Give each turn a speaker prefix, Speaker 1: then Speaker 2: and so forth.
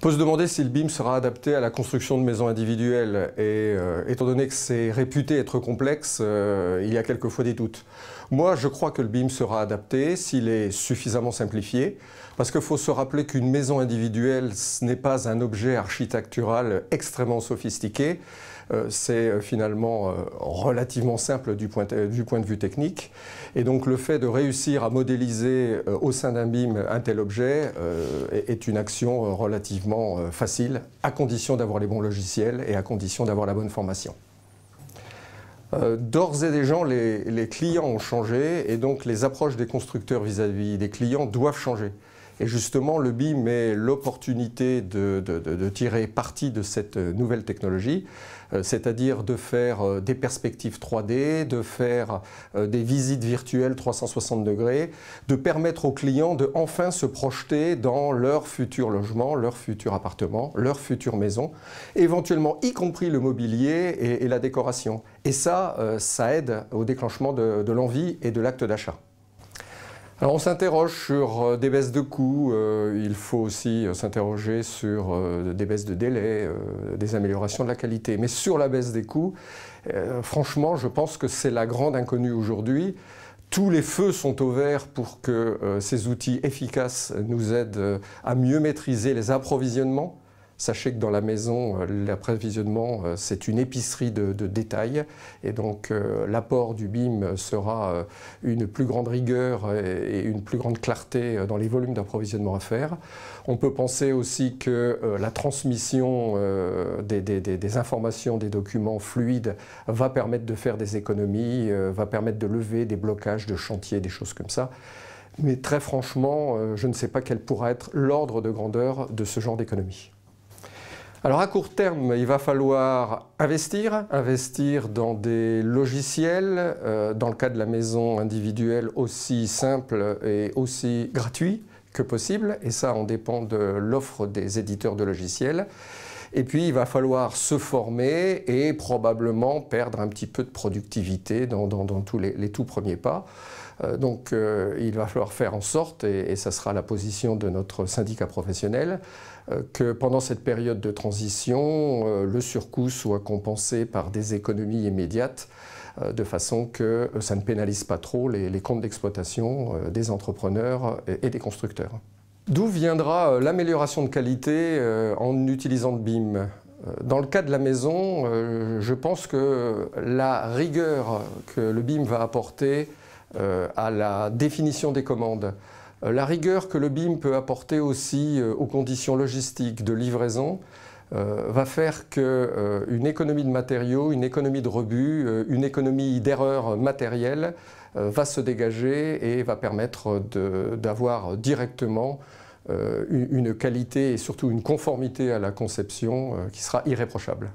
Speaker 1: On peut se demander si le BIM sera adapté à la construction de maisons individuelles. Et euh, étant donné que c'est réputé être complexe, euh, il y a quelquefois des doutes. Moi, je crois que le BIM sera adapté s'il est suffisamment simplifié. Parce qu'il faut se rappeler qu'une maison individuelle, ce n'est pas un objet architectural extrêmement sophistiqué. Euh, c'est euh, finalement euh, relativement simple du point, de vue technique. Et donc le fait de réussir à modéliser au sein d'un BIM un tel objet est une action relativement facile, à condition d'avoir les bons logiciels et à condition d'avoir la bonne formation. D'ores et déjà, les, clients ont changé et donc les approches des constructeurs vis à -vis des clients doivent changer. Et justement, le BIM est l'opportunité de, tirer parti de cette nouvelle technologie, euh, c'est-à-dire de faire euh, des perspectives 3D, de faire euh, des visites virtuelles 360 degrés, de permettre aux clients de enfin se projeter dans leur futur logement, leur futur appartement, leur future maison, éventuellement y compris le mobilier et, la décoration. Et ça, ça aide au déclenchement de l'envie et de l'acte d'achat. Alors on s'interroge sur euh, des baisses de coûts, euh, il faut aussi euh, s'interroger sur des baisses de délai, des améliorations de la qualité. Mais sur la baisse des coûts, franchement, je pense que c'est la grande inconnue aujourd'hui. Tous les feux sont au pour que ces outils efficaces nous aident à mieux maîtriser les approvisionnements Sachez que dans la maison, euh, l'approvisionnement, euh, c'est une épicerie de, détails. Et donc, euh, l'apport du BIM sera une plus grande rigueur et une plus grande clarté dans les volumes d'approvisionnement à faire. On peut penser aussi que la transmission des, des, informations, des documents fluides va permettre de faire des économies, va permettre de lever des blocages de chantiers, des choses comme ça. Mais très franchement, je ne sais pas quel pourra être l'ordre de grandeur de ce genre d'économie. Alors à court terme, il va falloir investir, investir dans des logiciels, euh, dans le cas de la maison individuelle aussi simple et aussi gratuit, que possible, et ça en dépend de l'offre des éditeurs de logiciels. Et puis, il va falloir se former et probablement perdre un petit peu de productivité dans, tous les, tout premiers pas. Euh, donc, euh, il va falloir faire en sorte, et, ça sera la position de notre syndicat professionnel, euh, que pendant cette période de transition, le surcoût soit compensé par des économies immédiates euh, de façon que euh, ça ne pénalise pas trop les, comptes d'exploitation euh, des entrepreneurs et des constructeurs. D'où viendra l'amélioration de qualité en utilisant le BIM dans le cas de la maison, je pense que la rigueur que le BIM va apporter à la définition des commandes, la rigueur que le BIM peut apporter aussi aux conditions logistiques de livraison, euh, va faire qu'une euh, économie de matériaux, une économie de rebut, euh, une économie d'erreurs matérielles va se dégager et va permettre d'avoir directement une qualité et surtout une conformité à la conception qui sera irréprochable.